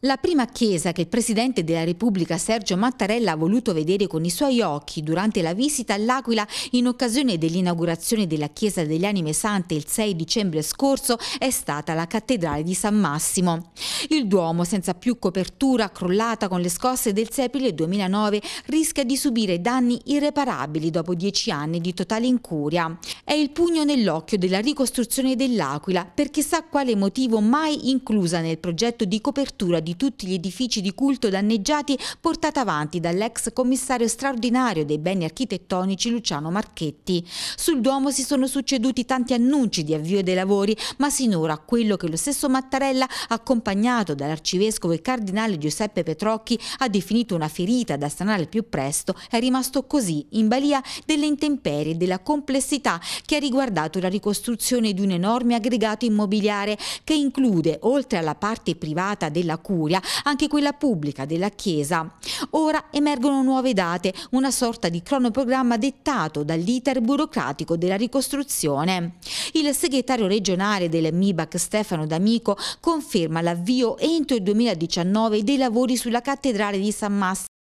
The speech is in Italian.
La prima chiesa che il Presidente della Repubblica Sergio Mattarella ha voluto vedere con i suoi occhi durante la visita all'Aquila in occasione dell'inaugurazione della Chiesa delle Anime Sante il 6 dicembre scorso è stata la Cattedrale di San Massimo. Il Duomo, senza più copertura, crollata con le scosse del 6 aprile 2009, rischia di subire danni irreparabili dopo dieci anni di totale incuria. È il pugno nell'occhio della ricostruzione dell'Aquila, per chissà quale motivo mai inclusa nel progetto di copertura di di tutti gli edifici di culto danneggiati portata avanti dall'ex commissario straordinario dei beni architettonici Luciano Marchetti. Sul Duomo si sono succeduti tanti annunci di avvio dei lavori, ma sinora quello che lo stesso Mattarella, accompagnato dall'arcivescovo e cardinale Giuseppe Petrocchi, ha definito una ferita da sanare più presto, è rimasto così, in balia delle intemperie e della complessità che ha riguardato la ricostruzione di un enorme aggregato immobiliare che include, oltre alla parte privata della cura, curia, anche quella pubblica della Chiesa. Ora emergono nuove date, una sorta di cronoprogramma dettato dall'iter burocratico della ricostruzione. Il segretario regionale del MIBAC Stefano D'Amico conferma l'avvio entro il 2019 dei lavori sulla cattedrale di San Massimo